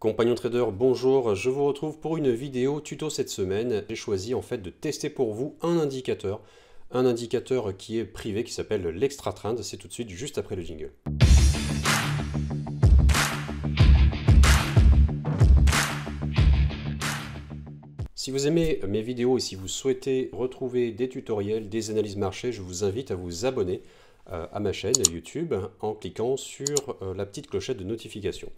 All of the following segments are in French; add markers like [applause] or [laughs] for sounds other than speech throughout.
Compagnon Trader, bonjour, je vous retrouve pour une vidéo tuto cette semaine. J'ai choisi en fait de tester pour vous un indicateur, un indicateur qui est privé qui s'appelle l'extra trend, c'est tout de suite juste après le jingle. Si vous aimez mes vidéos et si vous souhaitez retrouver des tutoriels, des analyses marché, je vous invite à vous abonner euh, à ma chaîne YouTube en cliquant sur euh, la petite clochette de notification.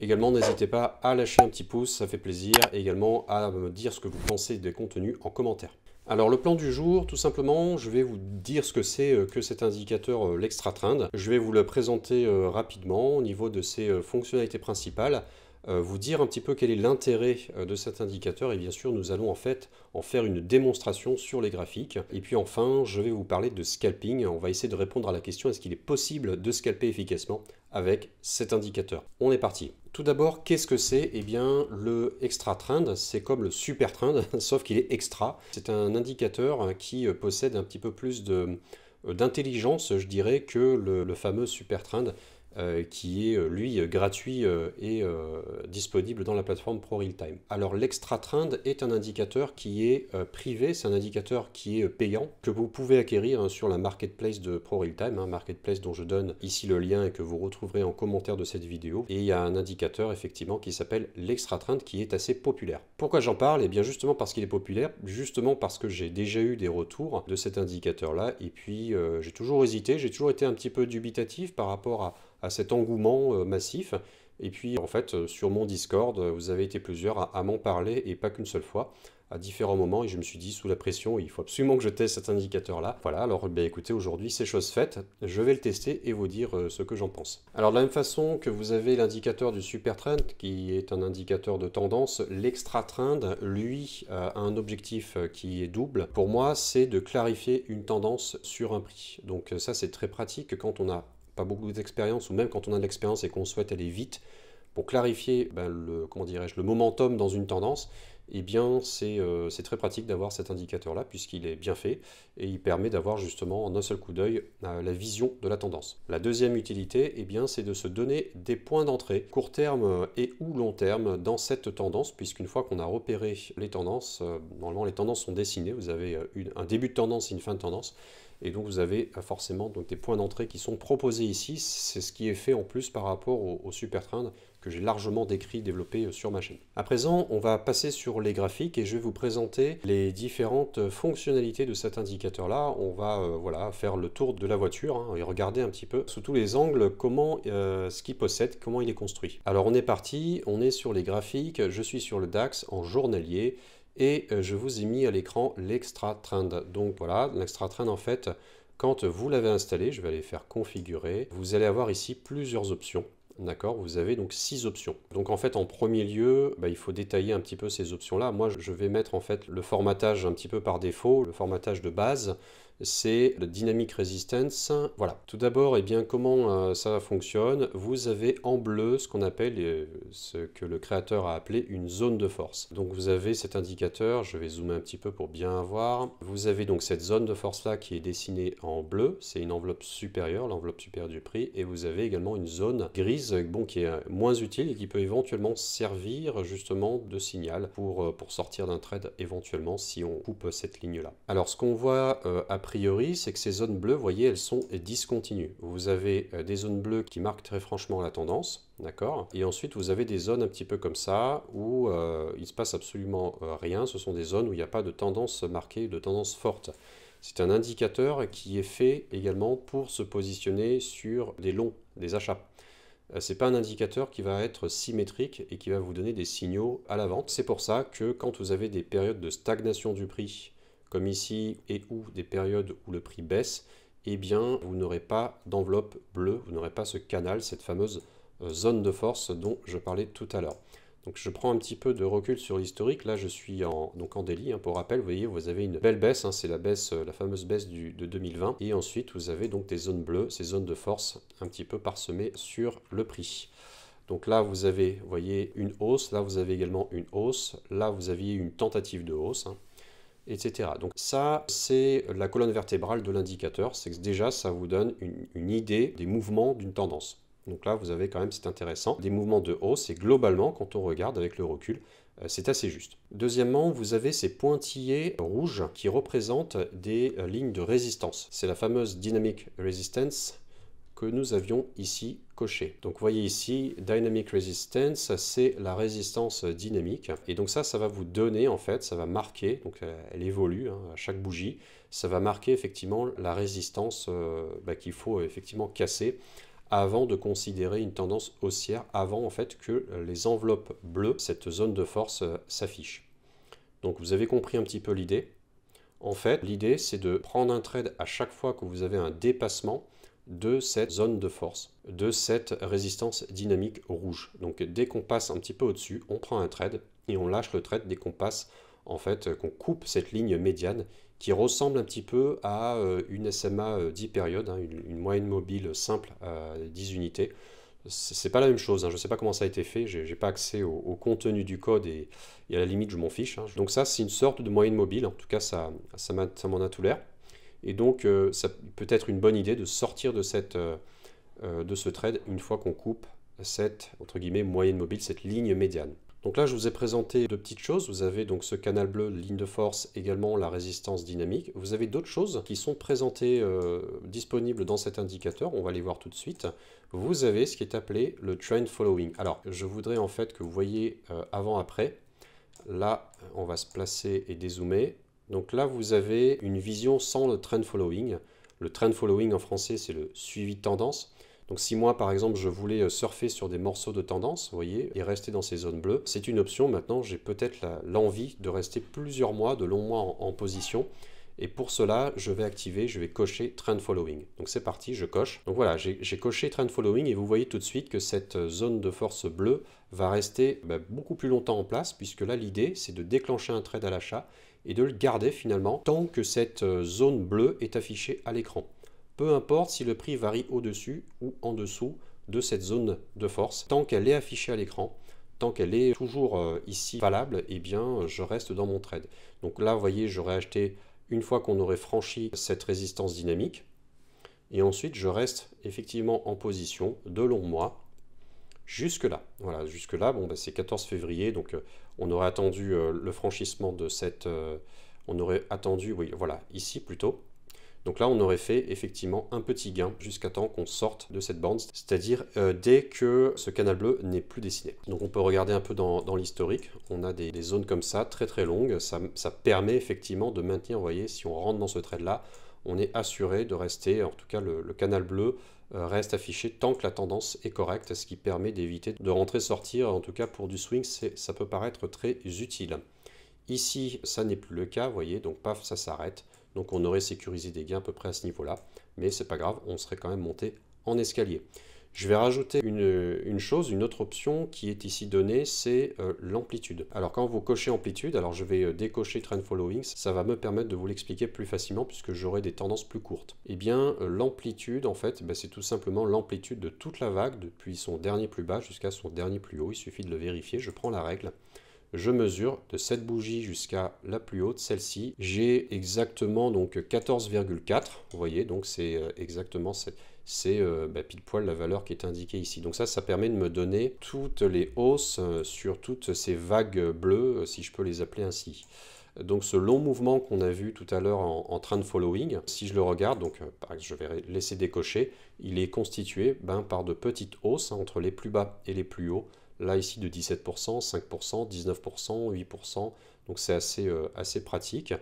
Également, n'hésitez pas à lâcher un petit pouce, ça fait plaisir, et également à me dire ce que vous pensez des contenus en commentaire. Alors le plan du jour, tout simplement, je vais vous dire ce que c'est euh, que cet indicateur, euh, l'extra trend. Je vais vous le présenter euh, rapidement au niveau de ses fonctionnalités principales, vous dire un petit peu quel est l'intérêt de cet indicateur, et bien sûr nous allons en fait en faire une démonstration sur les graphiques. Et puis enfin, je vais vous parler de scalping, on va essayer de répondre à la question est-ce qu'il est possible de scalper efficacement avec cet indicateur. On est parti tout d'abord, qu'est-ce que c'est Eh bien, le extra trend, c'est comme le super trend, [laughs] sauf qu'il est extra. C'est un indicateur hein, qui euh, possède un petit peu plus euh, d'intelligence, je dirais, que le, fameux super trend euh, qui est euh, lui euh, gratuit et disponible dans la plateforme ProRealTime. Alors l'extra trend est un indicateur qui est privé, c'est un indicateur qui est payant que vous pouvez acquérir hein, sur la marketplace de ProRealTime, un hein, marketplace dont je donne ici le lien et que vous retrouverez en commentaire de cette vidéo. Et il y a un indicateur effectivement qui s'appelle l'extra trend qui est assez populaire. Pourquoi j'en parle Eh bien justement parce qu'il est populaire, justement parce que j'ai déjà eu des retours de cet indicateur là et puis j'ai toujours hésité, j'ai toujours été un petit peu dubitatif par rapport à à cet engouement euh, massif. Et puis en fait, euh, sur mon Discord, euh, vous avez été plusieurs à, m'en parler et pas qu'une seule fois à différents moments et je me suis dit sous la pression il faut absolument que je teste cet indicateur là voilà alors ben écoutez aujourd'hui c'est chose faite je vais le tester et vous dire ce que j'en pense alors de la même façon que vous avez l'indicateur du super trend qui est un indicateur de tendance l'extra trend lui a un objectif qui est double pour moi c'est de clarifier une tendance sur un prix donc ça c'est très pratique quand on a pas beaucoup d'expérience, ou même quand on a de l'expérience et qu'on souhaite aller vite, pour clarifier ben, le, comment dirais-je, le momentum dans une tendance, eh bien euh, c'est très pratique d'avoir cet indicateur-là puisqu'il est bien fait et il permet d'avoir justement en un seul coup d'œil euh, la vision de la tendance. La deuxième utilité, et eh bien c'est de se donner des points d'entrée court terme euh, et ou long terme dans cette tendance puisqu'une fois qu'on a repéré les tendances, normalement les tendances sont dessinées, vous avez un début de tendance et une fin de tendance, et donc vous avez euh, forcément donc, des points d'entrée qui sont proposés ici. C'est ce qui est fait en plus par rapport au, au super train que j'ai largement décrit, développé euh, sur ma chaîne. À présent, on va passer sur les graphiques et je vais vous présenter les différentes fonctionnalités de cet indicateur-là. On va euh, voilà, faire le tour de la voiture hein, et regarder un petit peu sous tous les angles comment ce qu'il possède, comment il est construit. Alors on est parti, on est sur les graphiques, je suis sur le DAX en journalier et euh, je vous ai mis à l'écran l'extra trend. Donc voilà, l'extra trend en fait, quand vous l'avez installé, je vais aller faire configurer, vous allez avoir ici plusieurs options. D'accord Vous avez donc six options. Donc en fait, en premier lieu, bah, il faut détailler un petit peu ces options-là. Moi, je vais mettre en fait le formatage un petit peu par défaut, le formatage de base c'est le Dynamic Resistance. Voilà. Tout d'abord, et eh bien, comment euh, ça fonctionne Vous avez en bleu ce qu'on appelle, euh, ce que le créateur a appelé une zone de force. Donc vous avez cet indicateur, je vais zoomer un petit peu pour bien voir. Vous avez donc cette zone de force là qui est dessinée en bleu, c'est une enveloppe supérieure, l'enveloppe supérieure du prix, et vous avez également une zone grise, bon, qui est euh, moins utile et qui peut éventuellement servir justement de signal pour, pour sortir d'un trade éventuellement si on coupe cette ligne là. Alors ce qu'on voit après priori, c'est que ces zones bleues, vous voyez, elles sont discontinues. Vous avez euh, des zones bleues qui marquent très franchement la tendance, d'accord Et ensuite, vous avez des zones un petit peu comme ça, où il euh, il se passe absolument euh, rien. Ce sont des zones où il n'y a pas de tendance marquée, de tendance forte. C'est un indicateur qui est fait également pour se positionner sur des longs, des achats. Ce n'est pas un indicateur qui va être symétrique et qui va vous donner des signaux à la vente. C'est pour ça que quand vous avez des périodes de stagnation du prix comme ici et ou des périodes où le prix baisse, eh bien vous n'aurez pas d'enveloppe bleue, vous n'aurez pas ce canal, cette fameuse euh, zone de force dont je parlais tout à l'heure. Donc je prends un petit peu de recul sur l'historique. Là, je suis en, donc en délit. Hein, pour rappel, vous voyez, vous avez une belle baisse. Hein, c'est la baisse, euh, la fameuse baisse du, de 2020. Et ensuite, vous avez donc des zones bleues, ces zones de force un petit peu parsemées sur le prix. Donc là, vous avez, voyez, une hausse. Là, vous avez également une hausse. Là, vous aviez une tentative de hausse. Hein etc. Donc ça, c'est la colonne vertébrale de l'indicateur, c'est que déjà ça vous donne une, une idée des mouvements d'une tendance. Donc là, vous avez quand même, c'est intéressant, des mouvements de hausse et globalement, quand on regarde avec le recul, euh, c'est assez juste. Deuxièmement, vous avez ces pointillés rouges qui représentent des euh, lignes de résistance. C'est la fameuse dynamic resistance que nous avions ici coché. Donc voyez ici, Dynamic Resistance, c'est la résistance dynamique. Et donc ça, ça va vous donner en fait, ça va marquer, donc euh, elle évolue hein, à chaque bougie, ça va marquer effectivement la résistance euh, bah, qu'il faut euh, effectivement casser avant de considérer une tendance haussière, avant en fait que les enveloppes bleues, cette zone de force, s'affiche. Donc vous avez compris un petit peu l'idée. En fait, l'idée c'est de prendre un trade à chaque fois que vous avez un dépassement de cette zone de force, de cette résistance dynamique rouge. Donc dès qu'on passe un petit peu au-dessus, on prend un trade et on lâche le trade dès qu'on passe, en fait, euh, qu'on coupe cette ligne médiane qui ressemble un petit peu à euh, une SMA 10 euh, périodes, hein, une, moyenne mobile simple à 10 unités. C'est pas la même chose, hein. je ne sais pas comment ça a été fait, j'ai pas accès au, contenu du code et, à la limite je m'en fiche. Hein. Donc ça c'est une sorte de moyenne mobile, en tout cas ça, ça m'en a tout l'air. Et donc, euh, ça peut être une bonne idée de sortir de, euh, euh, de ce trade une fois qu'on coupe cette entre guillemets, moyenne mobile, cette ligne médiane. Donc là, je vous ai présenté deux petites choses. Vous avez donc ce canal bleu, ligne de force, également la résistance dynamique. Vous avez d'autres choses qui sont présentées, disponibles dans cet indicateur. On va les voir tout de suite. Vous avez ce qui est appelé le trend following. Alors, je voudrais en fait que vous voyez avant-après. Là, on va se placer et dézoomer. Donc là, vous avez une vision sans le trend following. Le trend following en français, c'est le suivi de tendance. Donc si moi, par exemple, je voulais euh, surfer sur des morceaux de tendance, vous voyez, et rester dans ces zones bleues, c'est une option. Maintenant, j'ai peut-être l'envie de rester plusieurs mois, de longs mois en, position. Et pour cela, je vais activer, je vais cocher Trend Following. Donc c'est parti, je coche. Donc voilà, j'ai coché Trend Following et vous voyez tout de suite que cette euh, zone de force bleue va rester bah, beaucoup plus longtemps en place puisque là, l'idée, c'est de déclencher un trade à l'achat et de le garder finalement tant que cette euh, zone bleue est affichée à l'écran. Peu importe si le prix varie au-dessus ou en dessous de cette zone de force, tant qu'elle est affichée à l'écran, tant qu'elle est toujours euh, ici valable, eh bien je reste dans mon trade. Donc là, vous voyez, j'aurais acheté une fois qu'on aurait franchi cette résistance dynamique. Et ensuite, je reste effectivement en position de long mois jusque là. Voilà, jusque là, bon, bah, c'est 14 février, donc euh, on aurait attendu euh, le franchissement de cette... Euh, on aurait attendu, oui, voilà, ici plutôt. Donc là, on aurait fait effectivement un petit gain jusqu'à temps qu'on sorte de cette bande, c'est-à-dire euh, dès que ce canal bleu n'est plus dessiné. Donc on peut regarder un peu dans, l'historique, on a des, zones comme ça, très très longues, ça, permet effectivement de maintenir, vous voyez, si on rentre dans ce trade-là, on est assuré de rester, en tout cas le canal bleu, euh, reste affiché tant que la tendance est correcte, ce qui permet d'éviter de rentrer-sortir. En tout cas, pour du swing, ça peut paraître très utile. Ici, ça n'est plus le cas, vous voyez, donc paf, ça s'arrête. Donc on aurait sécurisé des gains à peu près à ce niveau-là, mais c'est pas grave, on serait quand même monté en escalier. Je vais rajouter une, chose, une autre option qui est ici donnée, c'est euh, l'amplitude. Alors quand vous cochez amplitude, alors je vais euh, décocher trend following, ça va me permettre de vous l'expliquer plus facilement puisque j'aurai des tendances plus courtes. Et eh bien euh, l'amplitude en fait, bah, c'est tout simplement l'amplitude de toute la vague depuis son dernier plus bas jusqu'à son dernier plus haut. Il suffit de le vérifier, je prends la règle je mesure de cette bougie jusqu'à la plus haute, celle-ci. J'ai exactement donc 14,4, vous voyez, donc c'est exactement cette, c'est euh, bah, pile poil la valeur qui est indiquée ici. Donc ça, ça permet de me donner toutes les hausses euh, sur toutes ces vagues bleues, euh, si je peux les appeler ainsi. Donc ce long mouvement qu'on a vu tout à l'heure en, train de following, si je le regarde, donc je vais laisser décocher, il est constitué ben, par de petites hausses hein, entre les plus bas et les plus hauts. Là ici de 17%, 5%, 19%, 8%, donc c'est assez, assez pratique.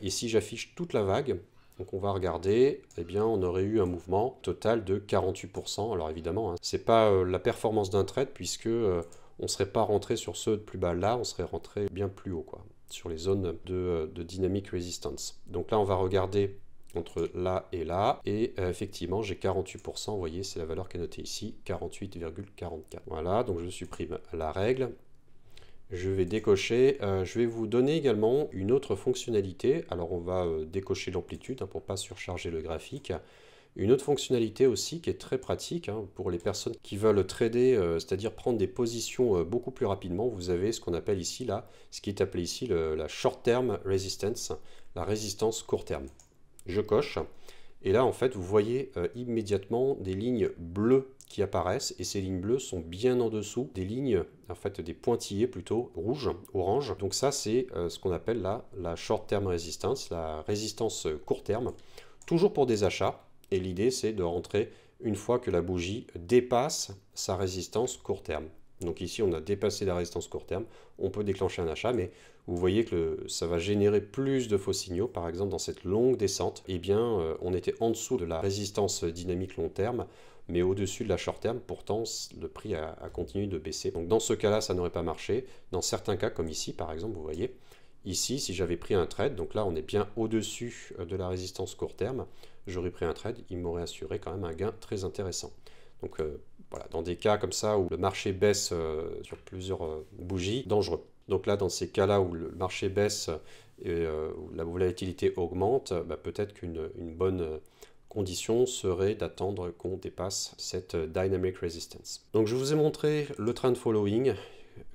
et si j'affiche toute la vague, donc on va regarder, et eh bien on aurait eu un mouvement total de 48%. Alors évidemment, hein, ce n'est pas euh, la performance d'un trade puisque on euh, on serait pas rentré sur ce de plus bas là, on serait rentré bien plus haut quoi, sur les zones de, euh, de dynamic resistance. Donc là on va regarder entre là et là. Et effectivement, j'ai 48%. Vous voyez, c'est la valeur qui est notée ici, 48,44. Voilà, donc je supprime la règle je vais décocher. Euh, je vais vous donner également une autre fonctionnalité. Alors on va euh, décocher l'amplitude hein, pour ne pas surcharger le graphique. Une autre fonctionnalité aussi qui est très pratique hein, pour les personnes qui veulent trader, euh, c'est-à-dire prendre des positions beaucoup plus rapidement. Vous avez ce qu'on appelle ici, là, ce qui est appelé ici la short term resistance, la résistance court terme. Je coche. Et là, en fait, vous voyez immédiatement des lignes bleues qui apparaissent et ces lignes bleues sont bien en dessous des lignes, en fait des pointillés plutôt rouges, orange. Donc ça c'est euh, ce qu'on appelle là la short term resistance, la résistance court terme, toujours pour des achats et l'idée c'est de rentrer une fois que la bougie dépasse sa résistance court terme. Donc ici, on a dépassé la résistance court terme, on peut déclencher un achat, mais vous voyez que ça va générer plus de faux signaux. Par exemple, dans cette longue descente, eh bien, euh, on était en dessous de la résistance dynamique long terme, mais au-dessus de la short term, pourtant le prix a, continué de baisser. Donc dans ce cas-là, ça n'aurait pas marché. Dans certains cas, comme ici par exemple, vous voyez, ici, si j'avais pris un trade, donc là on est bien au-dessus euh, de la résistance court terme, j'aurais pris un trade, il m'aurait assuré quand même un gain très intéressant. Donc euh, voilà, dans des cas comme ça où le marché baisse euh, sur plusieurs bougies, dangereux. Donc là, dans ces cas-là où le marché baisse et où la volatilité augmente, bah, peut-être qu'une bonne condition serait d'attendre qu'on dépasse cette dynamic resistance. Donc je vous ai montré le trend following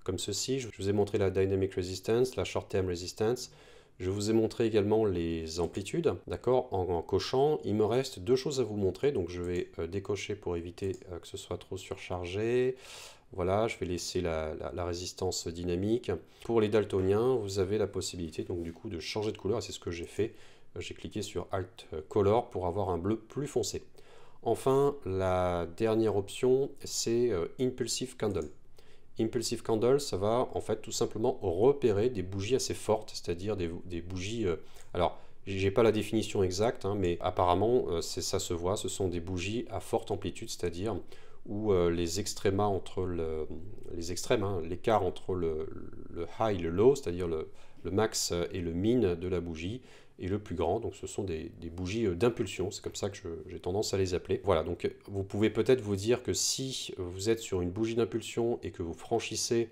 comme ceci, je vous ai montré la dynamic resistance, la short term resistance, je vous ai montré également les amplitudes, d'accord en, cochant, il me reste deux choses à vous montrer, donc je vais euh, décocher pour éviter euh, que ce soit trop surchargé. Voilà, je vais laisser la, la, résistance dynamique. Pour les daltoniens, vous avez la possibilité donc du coup de changer de couleur, c'est ce que j'ai fait j'ai cliqué sur Alt Color pour avoir un bleu plus foncé. Enfin, la dernière option, c'est euh, Impulsive Candle. Impulsive Candle, ça va en fait tout simplement repérer des bougies assez fortes, c'est-à-dire des, bougies... Euh, alors, alors, j'ai pas la définition exacte, hein, mais apparemment, euh, ça se voit, ce sont des bougies à forte amplitude, c'est-à-dire où les extrêmes entre hein, les extrêmes, l'écart entre le, high et le low, c'est-à-dire le, max et le min de la bougie, et le plus grand. Donc ce sont des, bougies euh, d'impulsion, c'est comme ça que j'ai tendance à les appeler. Voilà, donc vous pouvez peut-être vous dire que si euh, vous êtes sur une bougie d'impulsion et que vous franchissez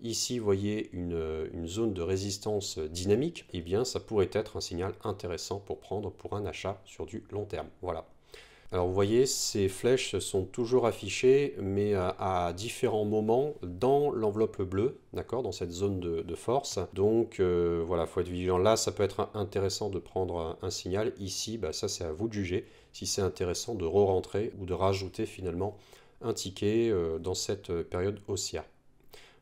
ici, vous voyez, euh, une, zone de résistance dynamique, et eh bien ça pourrait être un signal intéressant pour prendre pour un achat sur du long terme. Voilà. Alors vous voyez, ces flèches sont toujours affichées, mais à, différents moments dans l'enveloppe bleue, d'accord, dans cette zone de, force. Donc euh, voilà, il faut être vigilant. Là, ça peut être intéressant de prendre un, signal. Ici, bah, ça c'est à vous de juger si c'est intéressant de re-rentrer ou de rajouter finalement un ticket euh, dans cette euh, période haussière.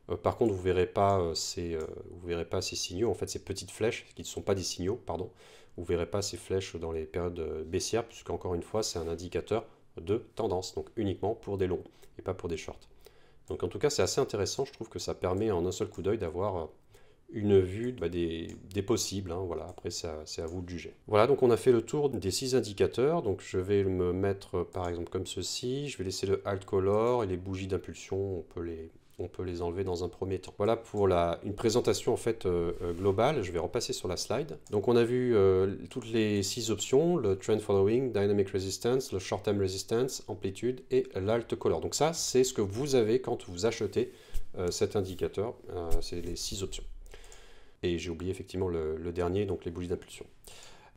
Euh, par contre, vous verrez pas euh, euh, verrez pas ces signaux, en fait, ces petites flèches, qui ne sont pas des signaux, pardon. Vous verrez pas ces flèches dans les périodes baissières, encore une fois, c'est un indicateur de tendance, donc uniquement pour des longs et pas pour des shorts. Donc en tout cas, c'est assez intéressant. Je trouve que ça permet en un seul coup d'œil d'avoir une vue bah, des, possibles. Hein, voilà. Après, c'est à, vous de juger. Voilà, donc on a fait le tour des six indicateurs. Donc je vais me mettre par exemple comme ceci. Je vais laisser le alt color et les bougies d'impulsion. On peut les on peut les enlever dans un premier temps. Voilà pour la, une présentation en fait euh, euh, globale. Je vais repasser sur la slide. Donc on a vu euh, toutes les six options le trend following, dynamic resistance, le short term resistance, amplitude et l'alt color. Donc ça c'est ce que vous avez quand vous achetez cet indicateur. c'est les six options. Et j'ai oublié effectivement le, le dernier donc les bougies d'impulsion.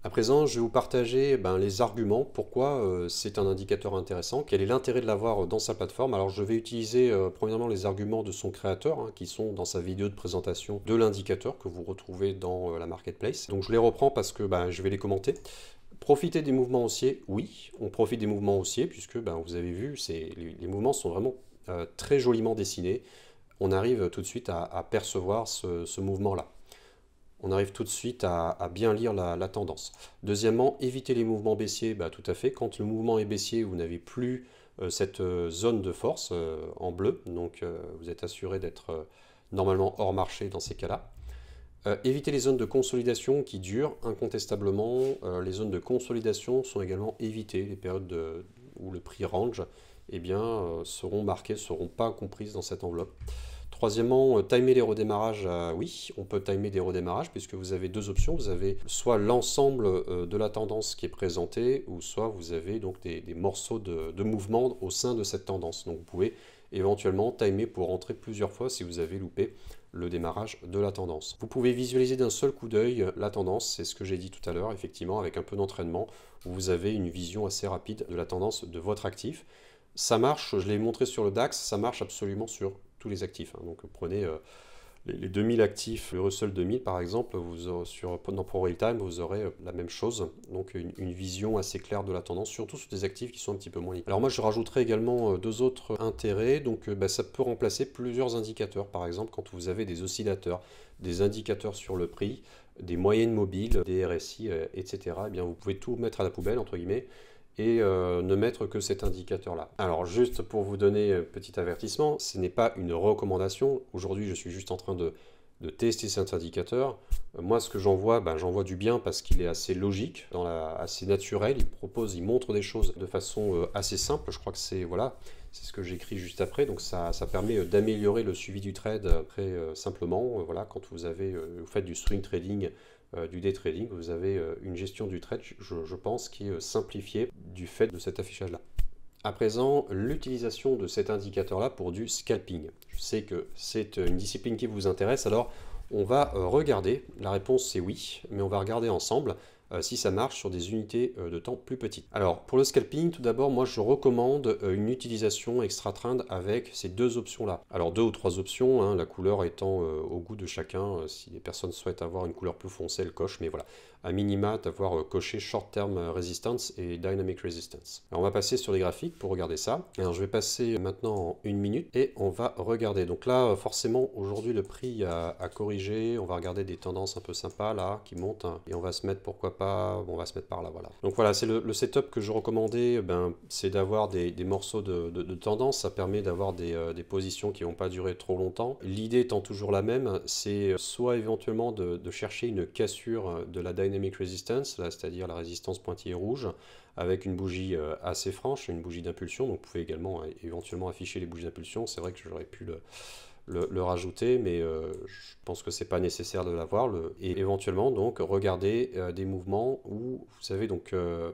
À présent, je vais vous partager ben, les arguments, pourquoi euh, c'est un indicateur intéressant, quel est l'intérêt de l'avoir euh, dans sa plateforme. Alors je vais utiliser euh, premièrement les arguments de son créateur, hein, qui sont dans sa vidéo de présentation de l'indicateur que vous retrouvez dans la marketplace. Donc je les reprends parce que ben, je vais les commenter. Profiter des mouvements haussiers, oui, on profite des mouvements haussiers, puisque ben, vous avez vu, les, mouvements sont vraiment très joliment dessinés. On arrive tout de suite à, percevoir ce mouvement-là on arrive tout de suite à, bien lire la, tendance. Deuxièmement, éviter les mouvements baissiers, bah, tout à fait. Quand le mouvement est baissier, vous n'avez plus euh, cette euh, zone de force euh, en bleu, donc vous êtes assuré d'être normalement hors marché dans ces cas-là. éviter les zones de consolidation qui durent incontestablement. les zones de consolidation sont également évitées, les périodes où le prix range eh bien, seront marquées, ne seront pas comprises dans cette enveloppe. Troisièmement, euh, timer les redémarrages. Euh, oui, on peut timer des redémarrages puisque vous avez deux options. Vous avez soit l'ensemble euh, de la tendance qui est présentée ou soit vous avez donc des, morceaux de, mouvement au sein de cette tendance. Donc vous pouvez éventuellement timer pour rentrer plusieurs fois si vous avez loupé le démarrage de la tendance. Vous pouvez visualiser d'un seul coup d'œil la tendance, c'est ce que j'ai dit tout à l'heure, effectivement, avec un peu d'entraînement, vous avez une vision assez rapide de la tendance de votre actif. Ça marche, je l'ai montré sur le DAX, ça marche absolument sur tous les actifs. Hein. Donc prenez euh, les, 2000 actifs, le Russell 2000 par exemple, vous sur, dans Pro Real Time, vous aurez euh, la même chose. Donc une, vision assez claire de la tendance, surtout sur des actifs qui sont un petit peu moins liquides. Alors moi je rajouterai également euh, deux autres intérêts. Donc bah, ça peut remplacer plusieurs indicateurs. Par exemple quand vous avez des oscillateurs, des indicateurs sur le prix, des moyennes mobiles, des RSI, etc. et eh bien vous pouvez tout mettre à la poubelle entre guillemets euh, ne mettre que cet indicateur-là. Alors juste pour vous donner un euh, petit avertissement, ce n'est pas une recommandation. Aujourd'hui, je suis juste en train de, tester cet indicateur. Euh, moi, ce que j'en vois, ben, j'en vois du bien parce qu'il est assez logique, dans la, assez naturel. Il propose, il montre des choses de façon assez simple. Je crois que c'est voilà, c'est ce que j'écris juste après. Donc ça, permet d'améliorer le suivi du trade très simplement. voilà, quand vous avez, vous faites du swing trading euh, du day trading, vous avez euh, une gestion du trade, je, pense, qui est euh, simplifiée du fait de cet affichage-là. À présent, l'utilisation de cet indicateur-là pour du scalping. Je sais que c'est une discipline qui vous intéresse, alors on va regarder. La réponse c'est oui, mais on va regarder ensemble euh, si ça marche sur des unités euh, de temps plus petites. Alors pour le scalping, tout d'abord, moi je recommande euh, une utilisation extra-trend avec ces deux options-là. Alors deux ou trois options, hein, la couleur étant au goût de chacun. si les personnes souhaitent avoir une couleur plus foncée, elles cochent, mais voilà. À minima, d'avoir coché Short Term Resistance et Dynamic Resistance. on va passer sur les graphiques pour regarder ça. Alors je vais passer maintenant une minute et on va regarder. Donc là, forcément, aujourd'hui, le prix a, corrigé. On va regarder des tendances un peu sympas là qui montent hein, et on va se mettre pourquoi pas on va se mettre par là, voilà. Donc voilà, c'est le, setup que je recommandais, eh ben, c'est d'avoir des, morceaux de, tendance, ça permet d'avoir des, euh, positions qui n'ont pas duré trop longtemps. L'idée étant toujours la même, c'est euh, soit éventuellement de, de chercher une cassure euh, de la dynamic resistance, c'est-à-dire la résistance pointillée rouge, avec une bougie assez franche, une bougie d'impulsion, donc vous pouvez également éventuellement afficher les bougies d'impulsion, c'est vrai que j'aurais pu le le, rajouter, mais euh, je pense que c'est pas nécessaire de l'avoir. Le... Et éventuellement, donc, regarder euh, des mouvements où vous avez donc euh,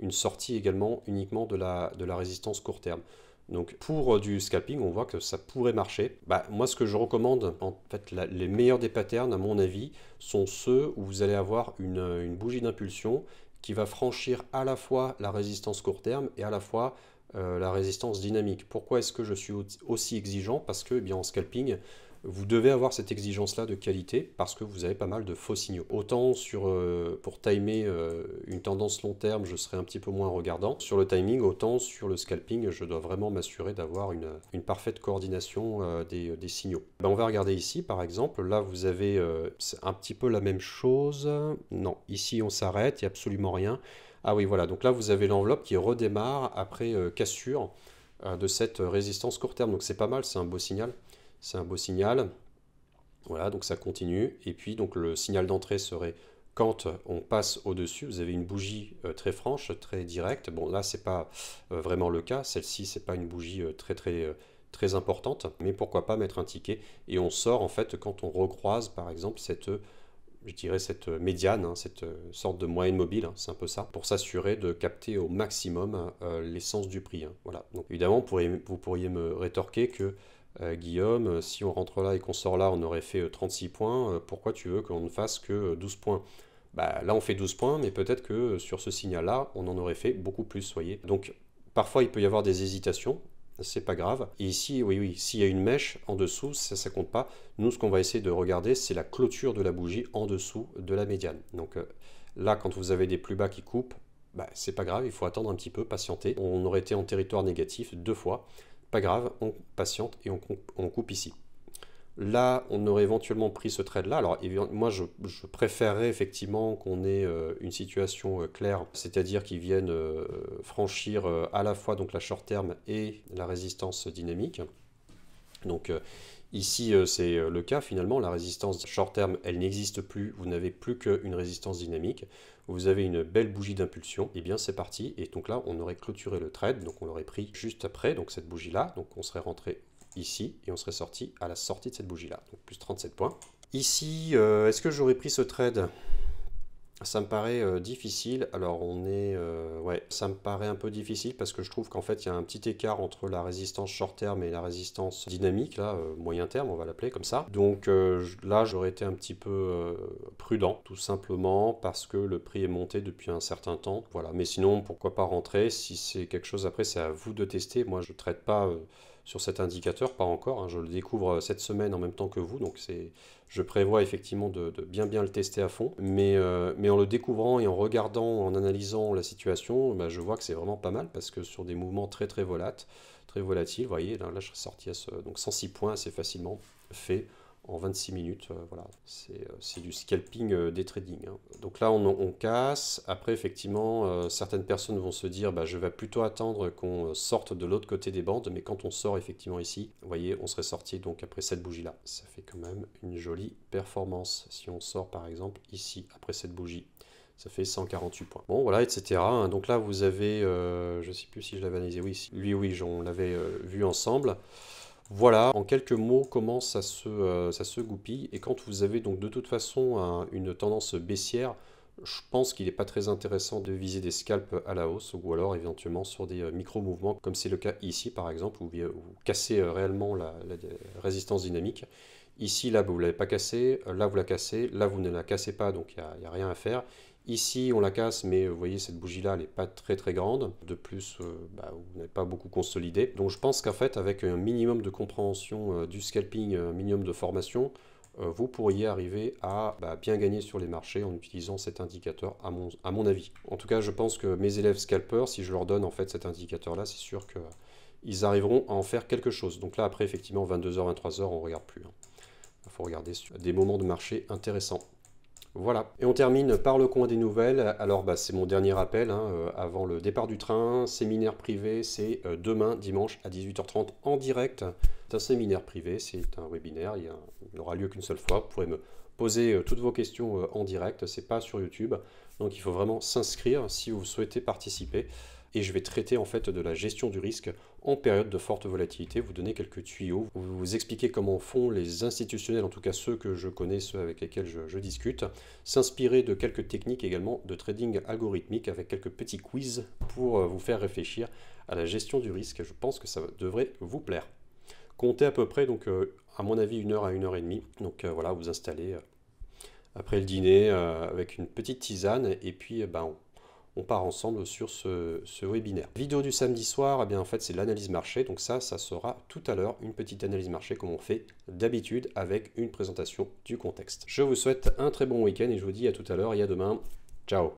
une sortie également uniquement de la, de la résistance court terme. Donc pour du scalping, on voit que ça pourrait marcher. Bah, moi, ce que je recommande, en fait, les meilleurs des patterns, à mon avis, sont ceux où vous allez avoir une, une bougie d'impulsion qui va franchir à la fois la résistance court terme et à la fois euh, la résistance dynamique. Pourquoi est-ce que je suis aussi exigeant Parce que eh bien, en scalping, vous devez avoir cette exigence-là de qualité parce que vous avez pas mal de faux signaux. Autant sur, euh, pour timer euh, une tendance long terme, je serai un petit peu moins regardant sur le timing, autant sur le scalping, je dois vraiment m'assurer d'avoir une, parfaite coordination des, signaux. Ben, on va regarder ici par exemple, là vous avez un petit peu la même chose. Non, ici on s'arrête, il n'y a absolument rien. Ah oui, voilà, donc là vous avez l'enveloppe qui redémarre après euh, cassure euh, de cette euh, résistance court terme. Donc c'est pas mal, c'est un beau signal. C'est un beau signal. Voilà, donc ça continue. Et puis donc le signal d'entrée serait quand on passe au-dessus, vous avez une bougie très franche, très directe. Bon là, c'est pas vraiment le cas. Celle-ci, c'est pas une bougie très très très importante, mais pourquoi pas mettre un ticket et on sort en fait quand on recroise par exemple cette je dirais, cette euh, médiane, hein, cette euh, sorte de moyenne mobile, hein, c'est un peu ça, pour s'assurer de capter au maximum hein, euh, l'essence du prix. voilà. Donc évidemment, vous pourriez, me rétorquer que Guillaume, si on rentre là et qu'on sort là, on aurait fait 36 points, pourquoi tu veux qu'on ne fasse que 12 points bah, là, on fait 12 points, mais peut-être que sur ce signal-là, on en aurait fait beaucoup plus, voyez. Donc, parfois, il peut y avoir des hésitations, c'est pas grave. Et ici, oui, oui, s'il y a une mèche en dessous, ça, ça compte pas. Nous, ce qu'on va essayer de regarder, c'est la clôture de la bougie en dessous de la médiane. Donc euh, là, quand vous avez des plus bas qui coupent, bah, c'est pas grave, il faut attendre un petit peu, patienter. On aurait été en territoire négatif deux fois. Pas grave, on patiente et on coupe ici. Là, on aurait éventuellement pris ce trade-là. Alors, moi, je, préférerais effectivement qu'on ait euh, une situation euh, claire, c'est-à-dire qu'ils viennent euh, franchir à la fois donc la short term et la résistance dynamique. Donc, ici, c'est le cas finalement. La résistance short term, elle n'existe plus. Vous n'avez plus qu'une résistance dynamique. Vous avez une belle bougie d'impulsion. Et eh bien, c'est parti. Et donc là, on aurait clôturé le trade. Donc, on l'aurait pris juste après, donc cette bougie-là. Donc, on serait rentré ici, et on serait sorti à la sortie de cette bougie-là, donc plus 37 points. Ici, euh, est-ce que j'aurais pris ce trade ça me paraît euh, difficile. Alors on est... Euh, ouais, ça me paraît un peu difficile parce que je trouve qu'en fait il y a un petit écart entre la résistance short term et la résistance dynamique, là, moyen terme, on va l'appeler comme ça. Donc là j'aurais été un petit peu prudent, tout simplement parce que le prix est monté depuis un certain temps. Voilà, mais sinon pourquoi pas rentrer Si c'est quelque chose après c'est à vous de tester. Moi je ne traite pas sur cet indicateur, pas encore. Hein. je le découvre euh, cette semaine en même temps que vous, donc je prévois effectivement de, bien bien le tester à fond. Mais, euh, mais en le découvrant et en regardant, en analysant la situation, bah, je vois que c'est vraiment pas mal parce que sur des mouvements très très volatiles, très volatiles, vous voyez, là, je suis sorti à ce, donc 106 points assez facilement fait 26 minutes. Euh, voilà, euh, c'est du scalping euh, des trading. Hein. Donc là, on, casse. Après, effectivement, certaines personnes vont se dire, bah, je vais plutôt attendre qu'on sorte de l'autre côté des bandes. Mais quand on sort effectivement ici, vous voyez, on serait sorti donc après cette bougie là. Ça fait quand même une jolie performance. Si on sort par exemple ici après cette bougie, ça fait 148 points. Bon, voilà, etc. Hein. Donc là, vous avez, je sais plus si je l'avais analysé, oui, si. lui, oui, on l'avait vu ensemble. Voilà, en quelques mots, comment ça se, euh, se goupille. Et quand vous avez donc de toute façon une tendance baissière, je pense qu'il n'est pas très intéressant de viser des scalps à la hausse ou alors éventuellement sur des euh, micro-mouvements comme c'est le cas ici par exemple où vous cassez euh, réellement la, résistance dynamique. Ici, là, vous ne l'avez pas cassé, là, vous la cassez, là, vous ne la cassez pas, donc il n'y a, rien à faire. Ici, on la casse, mais euh, vous voyez, cette bougie-là, elle n'est pas très très grande. De plus, euh, bah, vous n'êtes pas beaucoup consolidé. Donc je pense qu'en fait, avec un minimum de compréhension euh, du scalping, un minimum de formation, vous pourriez arriver à bah, bien gagner sur les marchés en utilisant cet indicateur, à mon, à mon avis. En tout cas, je pense que mes élèves scalpeurs, si je leur donne en fait cet indicateur-là, c'est sûr que ils arriveront à en faire quelque chose. Donc là, après, effectivement, 22h, 23h, on ne regarde plus. Hein. Il faut regarder sur des moments de marché intéressants. Voilà. Et on termine par le coin des nouvelles. Alors, bah, c'est mon dernier appel hein, euh, avant le départ du train. Séminaire privé, c'est euh, demain, dimanche, à 18h30 en direct. C'est un séminaire privé, c'est un webinaire. Il n'aura lieu qu'une seule fois. Vous pourrez me poser euh, toutes vos questions en direct. C'est pas sur YouTube. Donc, il faut vraiment s'inscrire si vous souhaitez participer et je vais traiter en fait de la gestion du risque en période de forte volatilité, vous donner quelques tuyaux, vous expliquer comment font les institutionnels, en tout cas ceux que je connais, ceux avec lesquels je, discute, s'inspirer de quelques techniques également de trading algorithmique avec quelques petits quiz pour euh, vous faire réfléchir à la gestion du risque. Je pense que ça devrait vous plaire. Comptez à peu près, donc, euh, à mon avis, une heure à une heure et demie. Donc euh, voilà, vous installez après le dîner avec une petite tisane et puis ben, on part ensemble sur ce, webinaire. Vidéo du samedi soir, eh bien en fait c'est l'analyse marché, donc ça, ça sera tout à l'heure une petite analyse marché comme on fait d'habitude avec une présentation du contexte. Je vous souhaite un très bon week-end et je vous dis à tout à l'heure et à demain. Ciao